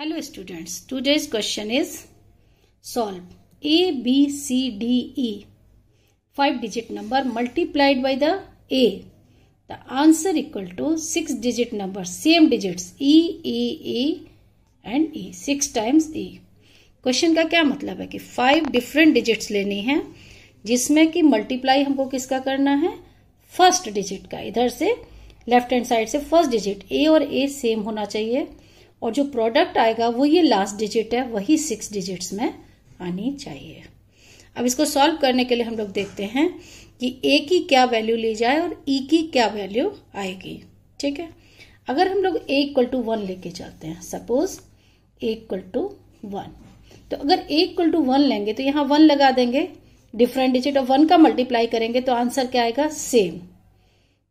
Hello students today's question is solve A B C D E five digit number multiplied by the A the answer equal to six digit number same digits E E E and E six times E question का क्या मतलब है कि five different digits लेनी है जिसमें कि multiply हमको किसका करना है फर्स्ट डिजिट का इधर से लेफ्ट हैंड साइड से फर्स्ट डिजिट ए और ए सेम होना चाहिए और जो प्रोडक्ट आएगा वो ये लास्ट डिजिट है वही सिक्स डिजिट्स में आनी चाहिए अब इसको सॉल्व करने के लिए हम लोग देखते हैं कि ए की क्या वैल्यू ली जाए और ई e की क्या वैल्यू आएगी ठीक है अगर हम लोग ए इक्वल टू वन लेके चलते हैं suppose A equal to one तो अगर ए इक्वल टू वन लेंगे तो यहाँ वन लगा देंगे डिफरेंट डिजिट और वन का मल्टीप्लाई करेंगे तो आंसर क्या आएगा सेम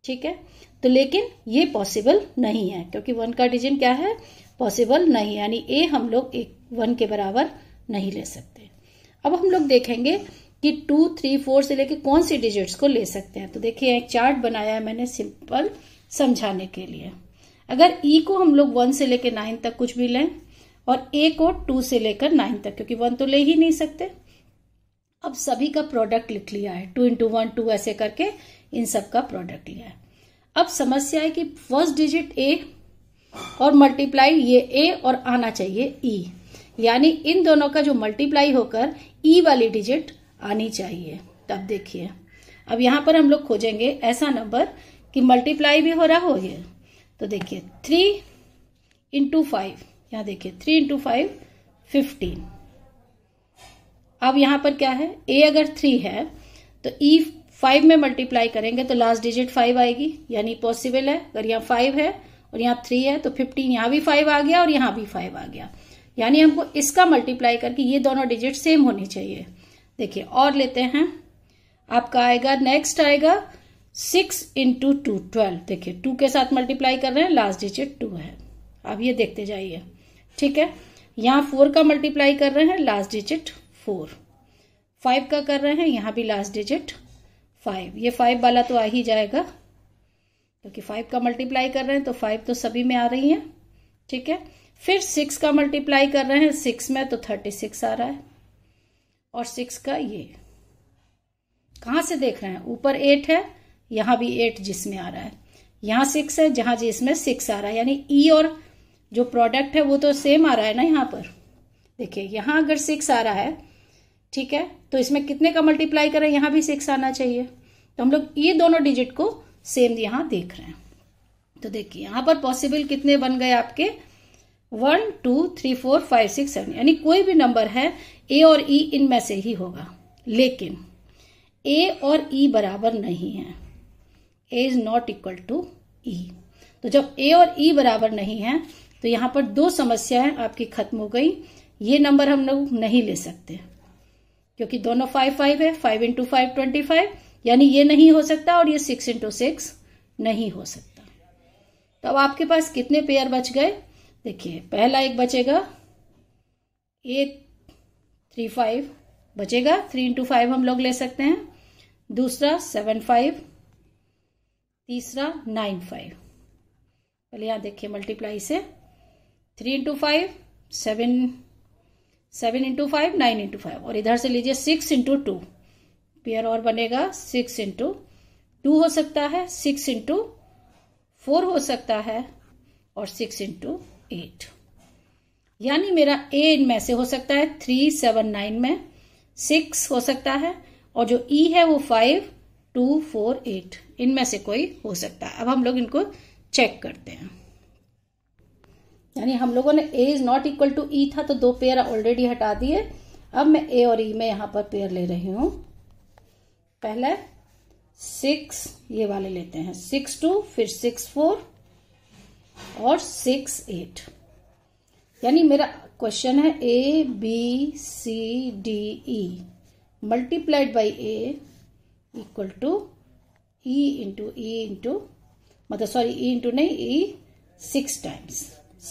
ठीक है तो लेकिन ये पॉसिबल नहीं है क्योंकि वन का डिजिट क्या है पॉसिबल नहीं यानी ए हम लोग एक वन के बराबर नहीं ले सकते अब हम लोग देखेंगे कि टू थ्री फोर से लेके कौन सी डिजिट्स को ले सकते हैं तो देखिए एक चार्ट बनाया है मैंने सिंपल समझाने के लिए अगर ई e को हम लोग वन से लेकर नाइन तक कुछ भी लें और ए को टू से लेकर नाइन तक क्योंकि वन तो ले ही नहीं सकते अब सभी का प्रोडक्ट लिख लिया है टू इंटू वन टू ऐसे करके इन सब का प्रोडक्ट लिया है अब समस्या है कि फर्स्ट डिजिट ए और मल्टीप्लाई ये ए और आना चाहिए ई e. यानी इन दोनों का जो मल्टीप्लाई होकर ई e वाली डिजिट आनी चाहिए तब देखिए अब यहां पर हम लोग खोजेंगे ऐसा नंबर कि मल्टीप्लाई भी हो रहा हो ये तो देखिए थ्री इंटू फाइव यहाँ देखिए थ्री इंटू फाइव फिफ्टीन अब यहां पर क्या है ए अगर थ्री है तो ई e फाइव में मल्टीप्लाई करेंगे तो लास्ट डिजिट फाइव आएगी यानी पॉसिबल है अगर यहाँ फाइव है और यहाँ थ्री है तो फिफ्टीन यहाँ भी फाइव आ गया और यहाँ भी फाइव आ गया यानी हमको इसका मल्टीप्लाई करके ये दोनों डिजिट सेम होनी चाहिए देखिए और लेते हैं आपका आएगा नेक्स्ट आएगा सिक्स इंटू टू ट्वेल्व देखिए टू के साथ मल्टीप्लाई कर रहे हैं लास्ट डिजिट टू है आप ये देखते जाइए ठीक है यहाँ फोर का मल्टीप्लाई कर रहे हैं लास्ट डिजिट फोर फाइव का कर रहे हैं यहाँ भी लास्ट डिजिट फाइव ये फाइव वाला तो आ ही जाएगा क्योंकि फाइव का मल्टीप्लाई कर रहे हैं तो फाइव तो सभी में आ रही है ठीक है फिर सिक्स का मल्टीप्लाई कर रहे हैं सिक्स में तो थर्टी सिक्स आ रहा है और सिक्स का ये कहाँ से देख रहे हैं ऊपर एट है यहाँ भी एट जिसमें आ रहा है यहाँ सिक्स है जहाँ जिसमें सिक्स आ रहा है यानी ई e और जो प्रोडक्ट है वो तो सेम आ रहा है ना यहाँ पर देखिए यहाँ अगर सिक्स आ रहा है ठीक है तो इसमें कितने का मल्टीप्लाई करें यहाँ भी सिक्स आना चाहिए तो हम लोग ये e दोनों डिजिट को सेम यहां देख रहे हैं तो देखिए यहां पर पॉसिबल कितने बन गए आपके one two three four five six seven यानी कोई भी नंबर है ए और ई e इनमें से ही होगा लेकिन ए और ई e बराबर नहीं है A is not equal to E तो जब ए और ई e बराबर नहीं है तो यहां पर दो समस्याएं आपकी खत्म हो गई ये नंबर हम लोग नहीं ले सकते क्योंकि दोनों फाइव फाइव है five into five twenty five यानी ये नहीं हो सकता और ये सिक्स इंटू सिक्स नहीं हो सकता तो अब आपके पास कितने पेयर बच गए देखिए पहला एक बचेगा ए थ्री फाइव बचेगा थ्री इंटू फाइव हम लोग ले सकते हैं दूसरा सेवन फाइव तीसरा नाइन फाइव पहले यहाँ देखिए मल्टीप्लाई से three into five seven seven into five nine into five और इधर से लीजिए सिक्स इंटू टू पेयर और बनेगा सिक्स इंटू टू हो सकता है सिक्स इंटू फोर हो सकता है और सिक्स इंटू एट यानी मेरा ए इनमें से हो सकता है थ्री सेवन नाइन में सिक्स हो सकता है और जो ई e है वो फाइव टू फोर एट इनमें से कोई हो सकता है अब हम लोग इनको चेक करते हैं यानी हम लोगों ने A is not equal to E था तो दो पेयर ऑलरेडी हटा दिए अब मैं ए और ई e में यहां पर पेयर ले रही हूँ पहले सिक्स ये वाले लेते हैं सिक्स टू फिर सिक्स फोर और सिक्स एट यानी मेरा क्वेश्चन है A B C D E multiplied by A equal to E into E into मतलब सॉरी ई इंटू नहीं E six times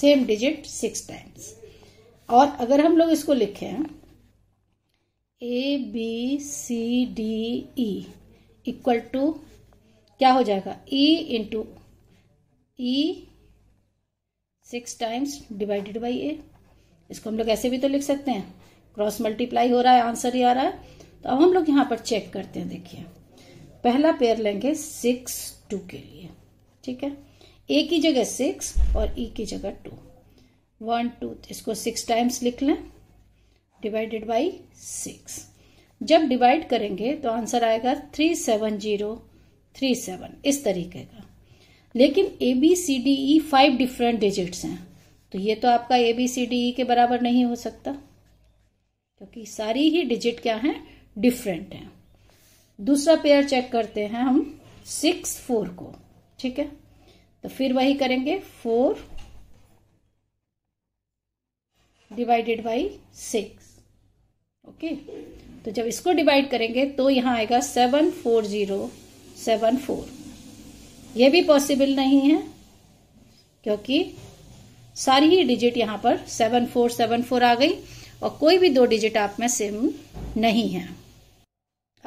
same digit six times और अगर हम लोग इसको लिखें A B C D E equal to क्या हो जाएगा E into E six times divided by A इसको हम लोग ऐसे भी तो लिख सकते हैं क्रॉस मल्टीप्लाई हो रहा है आंसर ही आ रहा है तो अब हम लोग यहाँ पर चेक करते हैं देखिए पहला पेयर लेंगे सिक्स टू के लिए ठीक है ए की जगह सिक्स और ई e की जगह टू वन टू इसको सिक्स टाइम्स लिख लें डिवाइडेड बाई सिक्स जब डिवाइड करेंगे तो आंसर आएगा three seven zero three seven इस तरीके का लेकिन A B C D E five different digits हैं तो ये तो आपका ए बी सी डी ई के बराबर नहीं हो सकता क्योंकि सारी ही डिजिट क्या हैं डिफरेंट हैं दूसरा पेयर चेक करते हैं हम सिक्स फोर को ठीक है तो फिर वही करेंगे four divided by six okay तो जब इसको डिवाइड करेंगे तो यहां आएगा seven four zero seven four यह भी पॉसिबल नहीं है क्योंकि सारी ही डिजिट यहां पर सेवन फोर सेवन फोर आ गई और कोई भी दो डिजिट आप में सेम नहीं है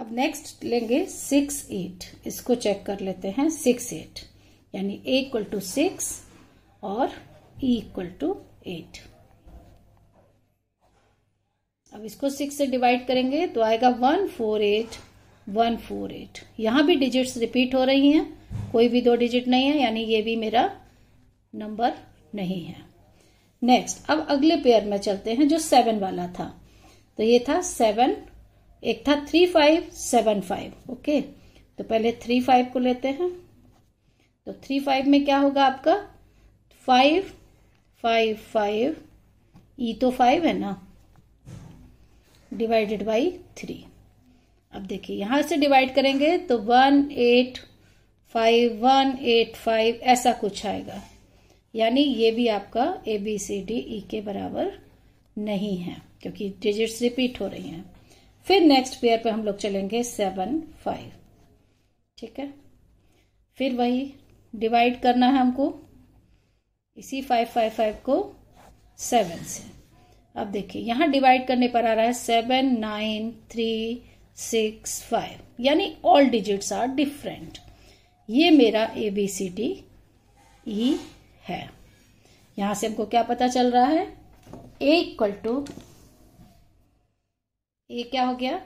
अब नेक्स्ट लेंगे सिक्स एट इसको चेक कर लेते हैं सिक्स एट यानी ए इक्वल टू सिक्स और ई इक्वल टू एट अब इसको सिक्स से डिवाइड करेंगे तो आएगा one four eight one four eight यहाँ भी डिजिट्स रिपीट हो रही हैं कोई भी दो डिजिट नहीं है यानी ये भी मेरा नंबर नहीं है नेक्स्ट अब अगले पेयर में चलते हैं जो सेवन वाला था तो ये था सेवन एक था three five seven five okay तो पहले थ्री फाइव को लेते हैं तो थ्री फाइव में क्या होगा आपका फाइव फाइव फाइव ई तो फाइव है ना डिवाइडेड बाई थ्री अब देखिए यहां से डिवाइड करेंगे तो one eight five one eight five ऐसा कुछ आएगा यानी ये भी आपका ए बी सी डी ई के बराबर नहीं है क्योंकि डिजिट्स रिपीट हो रही हैं फिर नेक्स्ट पेयर पे हम लोग चलेंगे सेवन फाइव ठीक है फिर वही डिवाइड करना है हमको इसी फाइव फाइव फाइव को सेवन से अब देखिए यहां डिवाइड करने पर आ रहा है seven nine three six five यानी ऑल डिजिट्स आर डिफरेंट ये मेरा ए बी सी डी ई है यहां से हमको क्या पता चल रहा है ए इक्वल टू ए क्या हो गया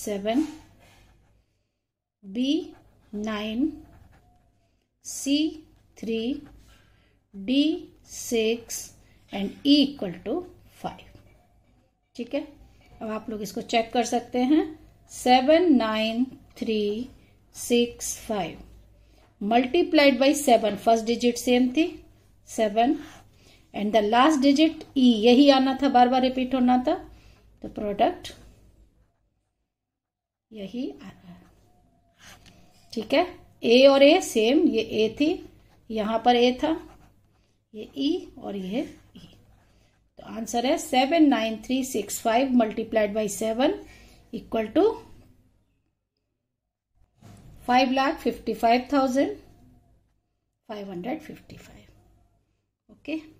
seven B nine C three D six and E equal to five ठीक है अब आप लोग इसको चेक कर सकते हैं seven nine three six five multiplied by seven first digit same थी seven and the last digit E यही आना था बार बार रिपीट होना था तो प्रोडक्ट यही आ रहा है ठीक है ए और ए सेम ये ए थी यहां पर ए था ये ई e और ये आंसर है seven nine three six five multiplied by seven equal to five lakh fifty five thousand five hundred fifty five okay